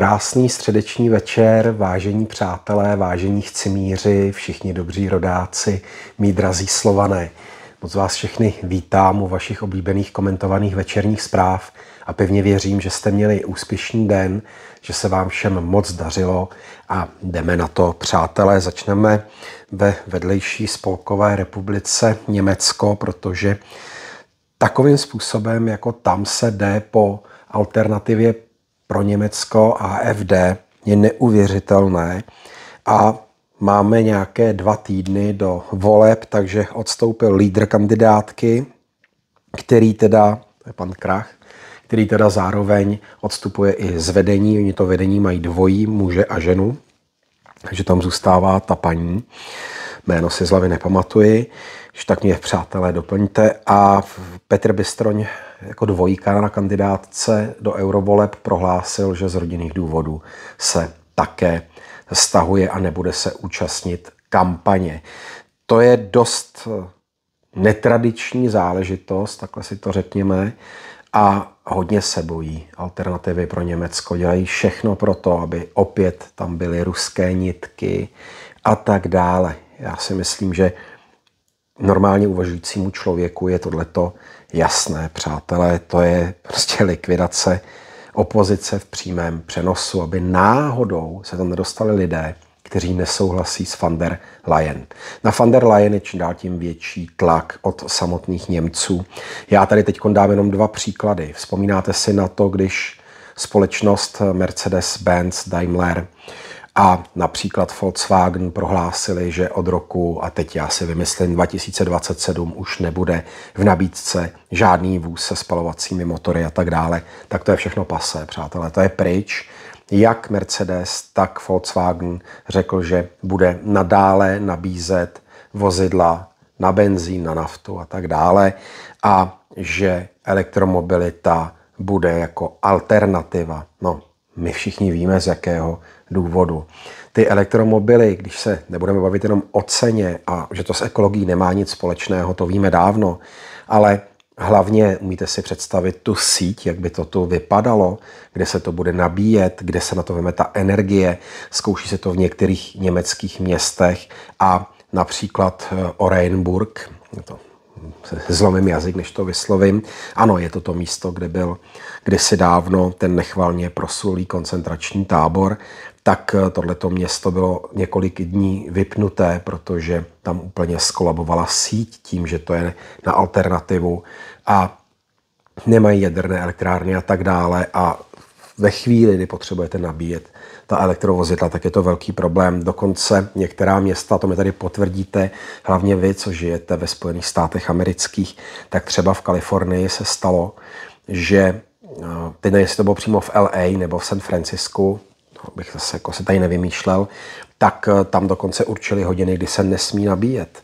Krásný středeční večer, vážení přátelé, vážení chcimíři, všichni dobří rodáci, mý drazí slované. Moc vás všechny vítám u vašich oblíbených komentovaných večerních zpráv a pevně věřím, že jste měli úspěšný den, že se vám všem moc dařilo a jdeme na to, přátelé. Začneme ve vedlejší spolkové republice Německo, protože takovým způsobem, jako tam se jde po alternativě pro Německo a AFD je neuvěřitelné a máme nějaké dva týdny do voleb, takže odstoupil lídr kandidátky, který teda, to je pan Krach, který teda zároveň odstupuje i z vedení. Oni to vedení mají dvojí, muže a ženu, takže tam zůstává ta paní. Jméno si z hlavy nepamatuji, když tak mě, přátelé, doplňte. A Petr Bystroň jako dvojka na kandidátce do eurovoleb prohlásil, že z rodinných důvodů se také stahuje a nebude se účastnit kampaně. To je dost eh, netradiční záležitost, takhle si to řekněme, a hodně se bojí alternativy pro Německo. Dělají všechno pro to, aby opět tam byly ruské nitky a tak dále. Já si myslím, že normálně uvažujícímu člověku je tohleto jasné, přátelé, to je prostě likvidace opozice v přímém přenosu, aby náhodou se tam nedostali lidé, kteří nesouhlasí s van der Leyen. Na van der Leyen je čím dál tím větší tlak od samotných Němců. Já tady teď dám jenom dva příklady. Vzpomínáte si na to, když společnost Mercedes-Benz Daimler a například Volkswagen prohlásili, že od roku, a teď já si vymyslím, 2027 už nebude v nabídce žádný vůz se spalovacími motory a tak dále. Tak to je všechno pasé, přátelé, to je pryč. Jak Mercedes, tak Volkswagen řekl, že bude nadále nabízet vozidla na benzín, na naftu a tak dále a že elektromobilita bude jako alternativa. No, my všichni víme, z jakého důvodu. Ty elektromobily, když se nebudeme bavit jenom o ceně a že to s ekologií nemá nic společného, to víme dávno, ale Hlavně umíte si představit tu síť, jak by to tu vypadalo, kde se to bude nabíjet, kde se na to veme ta energie. Zkouší se to v některých německých městech a například eh, Orenburg. to zlomím jazyk, než to vyslovím. Ano, je to to místo, kde byl kdysi dávno ten nechvalně prosulý koncentrační tábor, tak eh, tohleto město bylo několik dní vypnuté, protože tam úplně skolabovala síť tím, že to je na alternativu a nemají jaderné elektrárny a tak dále a ve chvíli, kdy potřebujete nabíjet ta elektrovozidla, tak je to velký problém. Dokonce některá města, to mi tady potvrdíte, hlavně vy, co žijete ve Spojených státech amerických, tak třeba v Kalifornii se stalo, že eh, ty nevím, jestli to bylo přímo v LA nebo v San Francisku, to bych zase jako se tady nevymýšlel, tak eh, tam dokonce určili hodiny, kdy se nesmí nabíjet.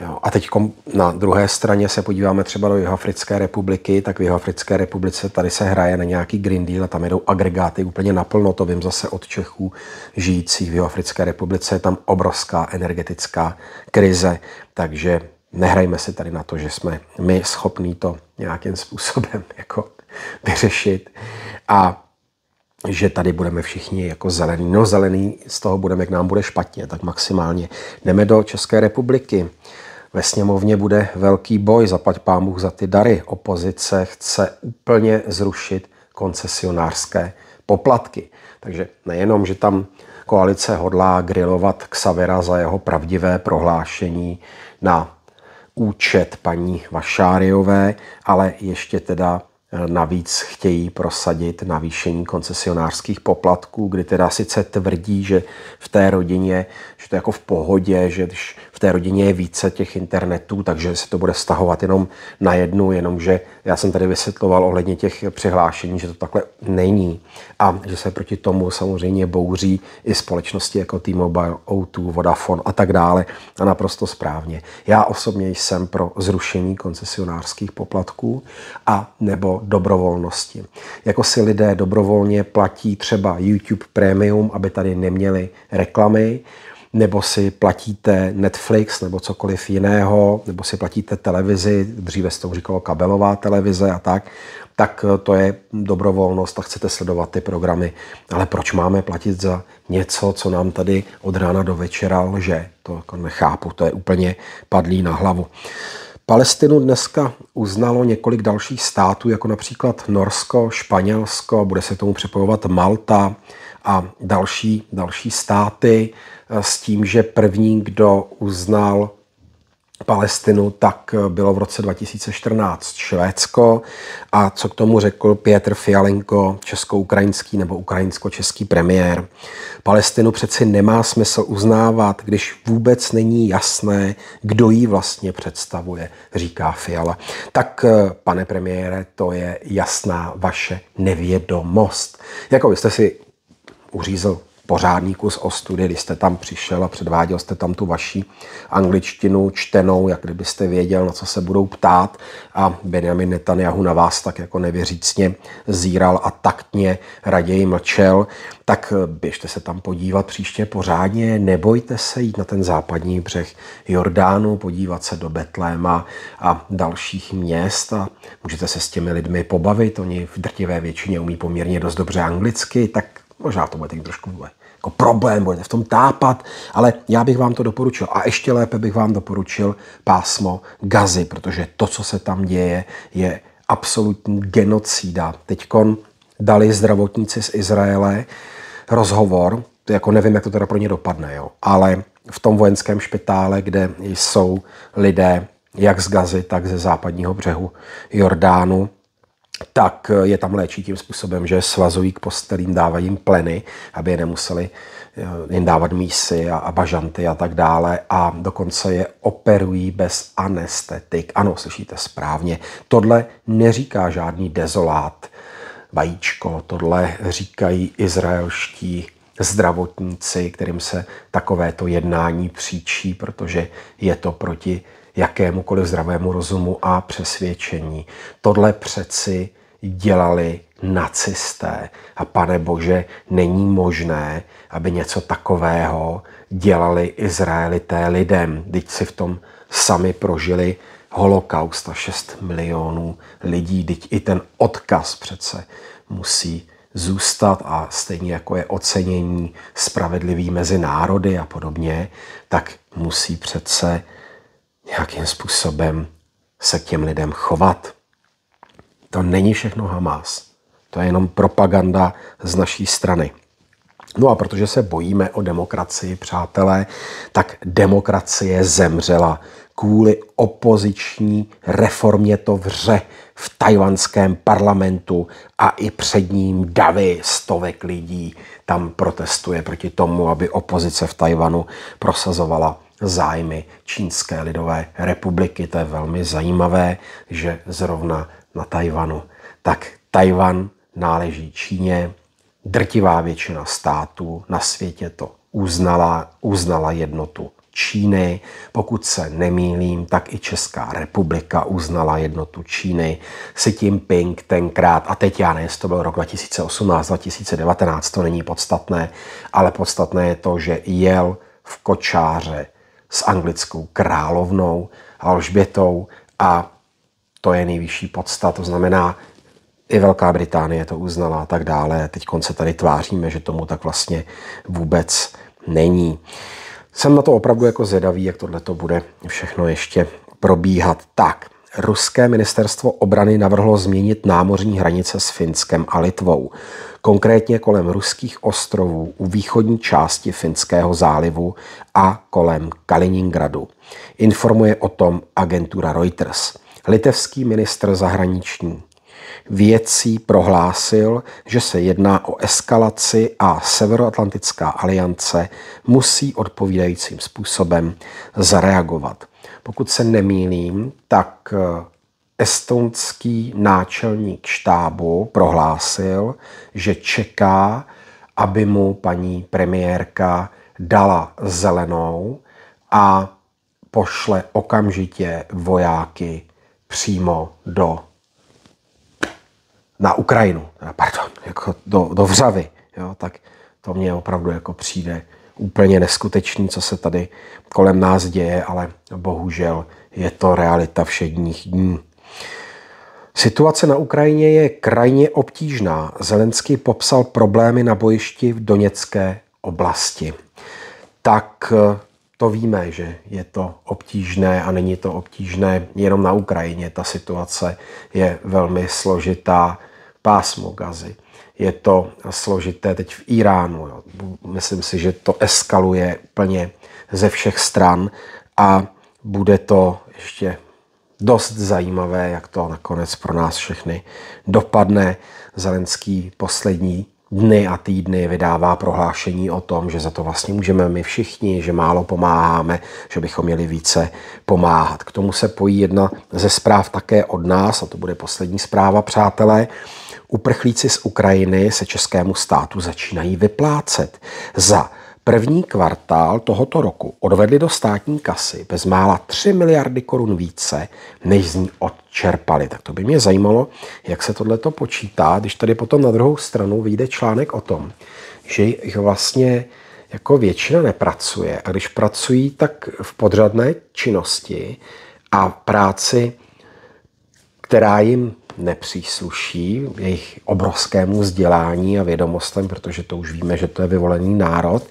Jo. A teď na druhé straně se podíváme třeba do Jihoafrické republiky, tak v Jihoafrické republice tady se hraje na nějaký Green Deal a tam jedou agregáty úplně naplno, to vím zase od Čechů žijících v Jihoafrické republice, je tam obrovská energetická krize, takže nehrajme si tady na to, že jsme my schopní to nějakým způsobem jako vyřešit a že tady budeme všichni jako zelený. No zelený z toho budeme, jak nám bude špatně, tak maximálně. Jdeme do České republiky ve sněmovně bude velký boj, zaplať pámuch za ty dary. Opozice chce úplně zrušit koncesionářské poplatky. Takže nejenom, že tam koalice hodlá grilovat Xavera za jeho pravdivé prohlášení na účet paní Vašáriové, ale ještě teda Navíc chtějí prosadit navýšení koncesionářských poplatků, kdy teda sice tvrdí, že v té rodině, že to je jako v pohodě, že když v té rodině je více těch internetů, takže se to bude stahovat jenom na jednu, jenomže já jsem tady vysvětloval ohledně těch přihlášení, že to takhle není a že se proti tomu samozřejmě bouří i společnosti jako T-Mobile, O2, Vodafone a tak dále a naprosto správně. Já osobně jsem pro zrušení koncesionářských poplatků a nebo dobrovolnosti. Jako si lidé dobrovolně platí třeba YouTube Premium, aby tady neměli reklamy, nebo si platíte Netflix nebo cokoliv jiného, nebo si platíte televizi, dříve se to říkalo kabelová televize a tak, tak to je dobrovolnost a chcete sledovat ty programy. Ale proč máme platit za něco, co nám tady od rána do večera lže? To jako nechápu, to je úplně padlý na hlavu. Palestinu dneska uznalo několik dalších států, jako například Norsko, Španělsko, bude se tomu připojovat Malta a další, další státy eh, s tím, že první, kdo uznal Palestinu, tak bylo v roce 2014 Švédsko a co k tomu řekl Pětr Fialenko, česko-ukrajinský nebo ukrajinsko-český premiér. Palestinu přeci nemá smysl uznávat, když vůbec není jasné, kdo ji vlastně představuje, říká Fiala. Tak, eh, pane premiére, to je jasná vaše nevědomost. Jako byste si uřízl pořádný kus o když jste tam přišel a předváděl jste tam tu vaší angličtinu čtenou, jak kdybyste věděl, na co se budou ptát a Benjamin Netanyahu na vás tak jako nevěřícně zíral a taktně raději mlčel, tak běžte se tam podívat příště pořádně, nebojte se jít na ten západní břeh Jordánu, podívat se do Betléma a dalších měst a můžete se s těmi lidmi pobavit, oni v drtivé většině umí poměrně dost dobře anglicky, tak možná to bude tak trošku důle jako problém, budete v tom tápat, ale já bych vám to doporučil. A ještě lépe bych vám doporučil pásmo Gazy, protože to, co se tam děje, je absolutní genocída. Teď dali zdravotníci z Izraele rozhovor, jako nevím, jak to teda pro ně dopadne, jo, ale v tom vojenském špitále, kde jsou lidé jak z Gazy, tak ze západního břehu Jordánu, tak eh, je tam léčí tím způsobem, že svazují k postelím, dávají jim pleny, aby je nemuseli eh, jim dávat mísy a, a bažanty a tak dále. A dokonce je operují bez anestetik. Ano, slyšíte správně. Tohle neříká žádný dezolát vajíčko. Tohle říkají izraelští zdravotníci, kterým se takovéto jednání příčí, protože je to proti jakémukoliv zdravému rozumu a přesvědčení. Tohle přeci dělali nacisté. A pane bože, není možné, aby něco takového dělali Izraelité lidem. Teď si v tom sami prožili holokaust a 6 milionů lidí. Teď i ten odkaz přece musí zůstat a stejně jako je ocenění spravedlivý mezi národy a podobně, tak musí přece nějakým způsobem se k těm lidem chovat. To není všechno Hamas. To je jenom propaganda z naší strany. No a protože se bojíme o demokracii, přátelé, tak demokracie zemřela kvůli opoziční reformě to vře v tajvanském parlamentu a i před ním davy stovek lidí tam protestuje proti tomu, aby opozice v Tajvanu prosazovala zájmy Čínské lidové republiky. To je velmi zajímavé, že zrovna na Tajvanu. Tak Tajvan náleží Číně, drtivá většina států na světě to uznala, uznala jednotu Číny. Pokud se nemýlím, tak i Česká republika uznala jednotu Číny. tím Ping tenkrát, a teď já nejsem, to byl rok 2018, 2019, to není podstatné, ale podstatné je to, že jel v kočáře s anglickou královnou Alžbětou a to je nejvyšší podsta, to znamená, i Velká Británie to uznala a tak dále. Teď se tady tváříme, že tomu tak vlastně vůbec není. Jsem na to opravdu jako zvědavý, jak tohle to bude všechno ještě probíhat. Tak, ruské ministerstvo obrany navrhlo změnit námořní hranice s Finskem a Litvou, konkrétně kolem ruských ostrovů u východní části Finského zálivu a kolem Kaliningradu. Informuje o tom agentura Reuters. Litevský ministr zahraniční věcí prohlásil, že se jedná o eskalaci a Severoatlantická aliance musí odpovídajícím způsobem zareagovat. Pokud se nemýlím, tak eh, estonský náčelník štábu prohlásil, že čeká, aby mu paní premiérka dala zelenou a pošle okamžitě vojáky přímo do na Ukrajinu, pardon, jako do, do Vřavy. Jo, tak to mně opravdu jako přijde úplně neskutečný, co se tady kolem nás děje, ale bohužel je to realita všedních dní. Situace na Ukrajině je krajně obtížná. Zelenský popsal problémy na bojišti v Doněcké oblasti. Tak eh, to víme, že je to obtížné a není to obtížné jenom na Ukrajině. Ta situace je velmi složitá. Pásmo gazy, je to složité teď v Iránu. Jo. Myslím si, že to eskaluje plně ze všech stran a bude to ještě dost zajímavé, jak to nakonec pro nás všechny dopadne. Zelenský poslední dny a týdny vydává prohlášení o tom, že za to vlastně můžeme my všichni, že málo pomáháme, že bychom měli více pomáhat. K tomu se pojí jedna ze zpráv také od nás, a to bude poslední zpráva, přátelé uprchlíci z Ukrajiny se českému státu začínají vyplácet. Za první kvartál tohoto roku odvedli do státní kasy bezmála 3 miliardy korun více, než z ní odčerpali. Tak to by mě zajímalo, jak se tohle to počítá, když tady potom na druhou stranu vyjde článek o tom, že jich vlastně jako většina nepracuje a když pracují, tak v podřadné činnosti a práci, která jim nepřísluší jejich obrovskému vzdělání a vědomostem, protože to už víme, že to je vyvolený národ.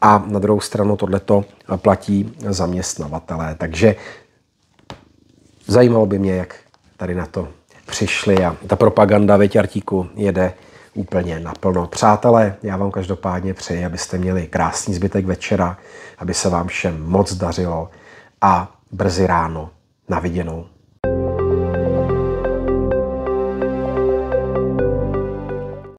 A na druhou stranu tohleto platí zaměstnavatelé. Takže zajímalo by mě, jak tady na to přišli a ta propaganda ve Artíku jede úplně naplno. Přátelé, já vám každopádně přeji, abyste měli krásný zbytek večera, aby se vám všem moc dařilo a brzy ráno na viděnou.